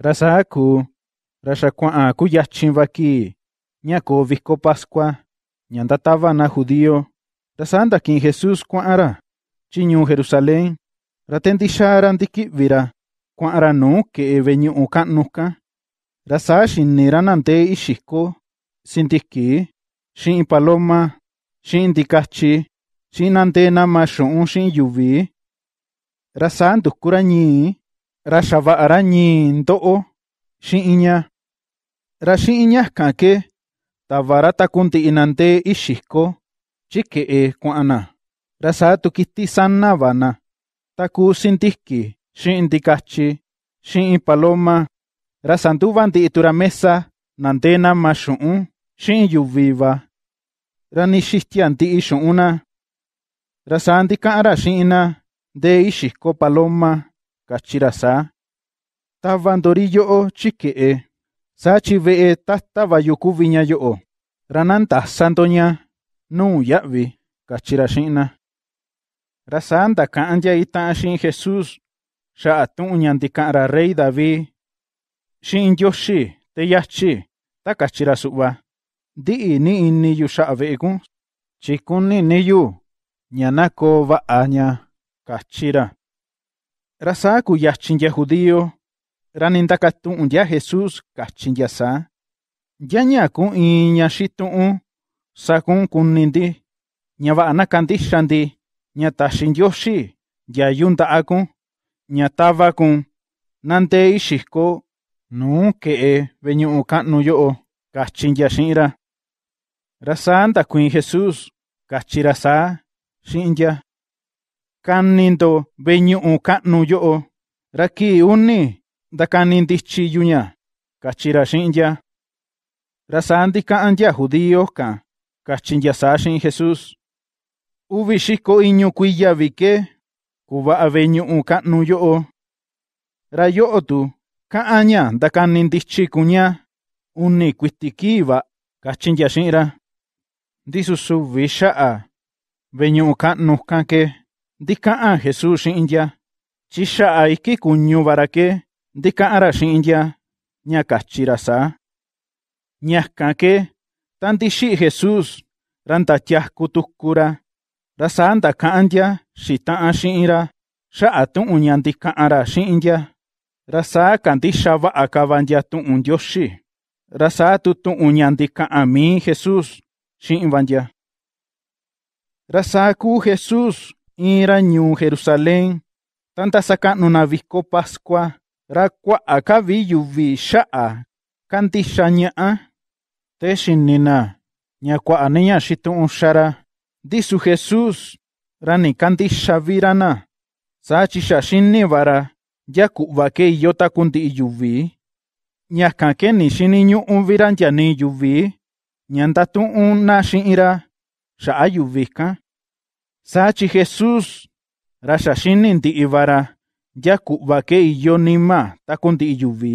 Rasaku, rasakua ah, kuyachinvaki, ñako visco pascua, na judío, rasanda quin Jesús cuara, chiñu Jerusalén, ratendixara vira, cuara no que eveñu ucanuca, rasashin niranante ixisco, sintiki, shin paloma, shin dikachi, shin antena mashun shin yuvi, rasandu curañi, raxava'ará ñindo'o xi'iña kan ke tavará takunti'inante ixijko chike'e kua'ana ra ta taku sintijki xi'in tikachi xi'in paloma ra tu ra mesa nanténama xu'ún xi'in yuviva ra nixijtia nti'i na ra ra ntika'anra na ndee ixiko paloma kachirasa tavandori yo'o chike'e sachi ve'e tattava yuku viña yo'o ranantasandoña nuu ya'vi kachira xi'na rasanda ka'andya ita'an xi'in jesus ya'a tu'unña ra rey david xi'in yoxi te yachi ta kachira su'va ndi'i ni'i niyu ya'a ve'eku chikuni niyu ña nako va'a ña kachira Rasa ku yachinja ya judío, raninda katun ya Jesús kachin ya sa. Ya ñakun iña kun sakun kunindi, ña va'ana kandixandi, ña taxin yoxi, ya yunda akun, ña kun, nante ixiko, nu e veñu'u ka'nu yo kachin Rasa anda kun Jesús, kachirasa, shinja. kaninto veñu'u ka'nu yo raki uni da ndichi yuña kachira xinya rasandi ka'anya judio ka kachinja sashin jesus uvi shiko iñu kuiya vike kuva'a veñu'u ka'nu rayo tu kaanya da ndakani ndichi kuña uni kuitikiva kachinja xi'ra a vixa'a veñu'u ka'nu kake Ndika'an Jesús xi'inya chixa'a ikikun ñuvara ke ndika'anra xi'inya ña kachi ra saa ñajka ke ta tandixi Jesús randatiajku tukura rasaa ndaka'andya xita'an ra xa'a tu'un ña ra ndika'anra ra rasaa kandixa va'a kavandya tu'un ndyoxi rasaa tu tu'un ña ndika'an mii Jesús xi'invandya rasaa kuu Jesús ira New Jerusalén, tanta sacan una visco pascua, raqua acabillu vi sha'a, canti shaña'a, te shinina, ñaqua aneña shitu unshara, disu Jesús, rani canti shavirana, sachi shashini vara, yaku vake conti kunti iyuvi, ñakakeni shiniñu unviran ni yuvi, ñantatu un sinira, sha'a yuvika, Sachi Jesús rashashinin ti ivara yaku'va ke iyonima takunti iyuvi.